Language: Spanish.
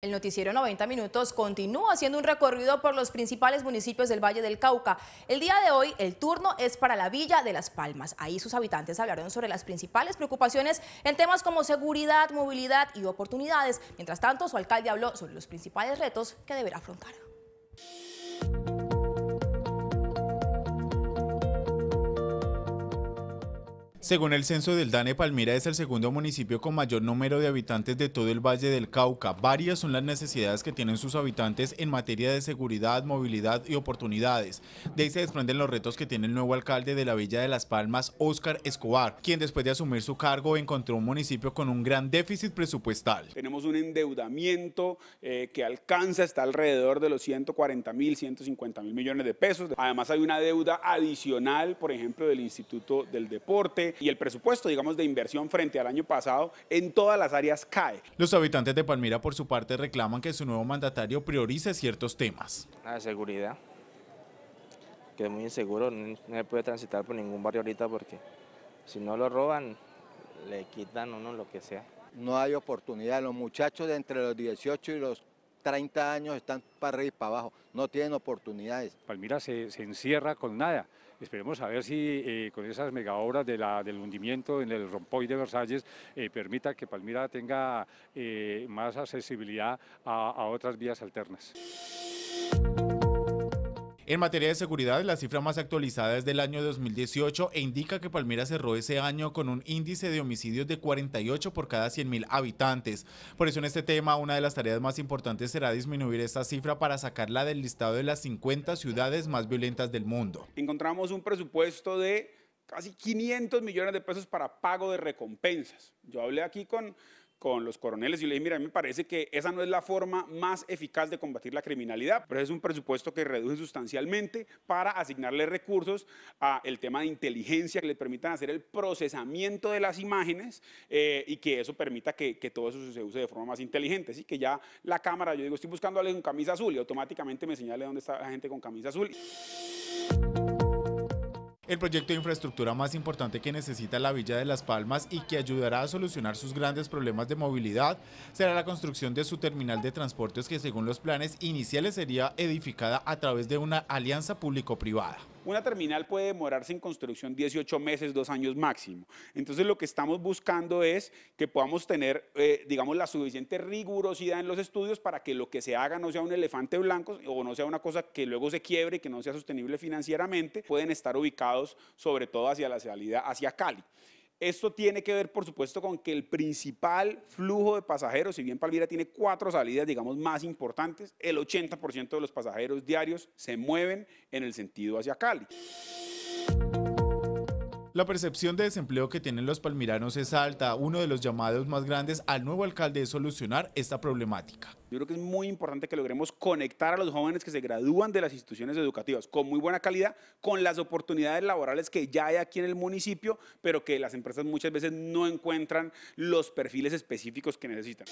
El noticiero 90 Minutos continúa haciendo un recorrido por los principales municipios del Valle del Cauca. El día de hoy el turno es para la Villa de Las Palmas. Ahí sus habitantes hablaron sobre las principales preocupaciones en temas como seguridad, movilidad y oportunidades. Mientras tanto, su alcalde habló sobre los principales retos que deberá afrontar. Según el censo del DANE, Palmira es el segundo municipio con mayor número de habitantes de todo el Valle del Cauca. Varias son las necesidades que tienen sus habitantes en materia de seguridad, movilidad y oportunidades. De ahí se desprenden los retos que tiene el nuevo alcalde de la Villa de Las Palmas, Óscar Escobar, quien después de asumir su cargo encontró un municipio con un gran déficit presupuestal. Tenemos un endeudamiento eh, que alcanza hasta alrededor de los 140 mil, 150 mil millones de pesos. Además hay una deuda adicional, por ejemplo, del Instituto del Deporte, y el presupuesto, digamos, de inversión frente al año pasado en todas las áreas cae. Los habitantes de Palmira, por su parte, reclaman que su nuevo mandatario priorice ciertos temas. La seguridad, que es muy inseguro, no se puede transitar por ningún barrio ahorita porque si no lo roban, le quitan uno lo que sea. No hay oportunidad, los muchachos de entre los 18 y los 30 años están para arriba y para abajo, no tienen oportunidades. Palmira se encierra con nada. Esperemos a ver si eh, con esas mega de del hundimiento en el rompoy de Versalles eh, permita que Palmira tenga eh, más accesibilidad a otras vías alternas. En materia de seguridad, la cifra más actualizada es del año 2018 e indica que Palmira cerró ese año con un índice de homicidios de 48 por cada 100.000 habitantes. Por eso en este tema una de las tareas más importantes será disminuir esta cifra para sacarla del listado de las 50 ciudades más violentas del mundo. Encontramos un presupuesto de casi 500 millones de pesos para pago de recompensas. Yo hablé aquí con con los coroneles y le dije, mira, me parece que esa no es la forma más eficaz de combatir la criminalidad, pero es un presupuesto que reduce sustancialmente para asignarle recursos a el tema de inteligencia que le permitan hacer el procesamiento de las imágenes eh, y que eso permita que, que, todo eso se use de forma más inteligente, así que ya la cámara, yo digo, estoy buscando a alguien con camisa azul y automáticamente me señale dónde está la gente con camisa azul el proyecto de infraestructura más importante que necesita la Villa de Las Palmas y que ayudará a solucionar sus grandes problemas de movilidad será la construcción de su terminal de transportes que según los planes iniciales sería edificada a través de una alianza público-privada. Una terminal puede demorarse en construcción 18 meses, dos años máximo. Entonces lo que estamos buscando es que podamos tener, eh, digamos, la suficiente rigurosidad en los estudios para que lo que se haga no sea un elefante blanco o no sea una cosa que luego se quiebre y que no sea sostenible financieramente. Pueden estar ubicados sobre todo hacia la salida, hacia Cali. Esto tiene que ver, por supuesto, con que el principal flujo de pasajeros, si bien Palmira tiene cuatro salidas, digamos, más importantes, el 80% de los pasajeros diarios se mueven en el sentido hacia Cali. La percepción de desempleo que tienen los palmiranos es alta, uno de los llamados más grandes al nuevo alcalde es solucionar esta problemática. Yo creo que es muy importante que logremos conectar a los jóvenes que se gradúan de las instituciones educativas con muy buena calidad, con las oportunidades laborales que ya hay aquí en el municipio, pero que las empresas muchas veces no encuentran los perfiles específicos que necesitan.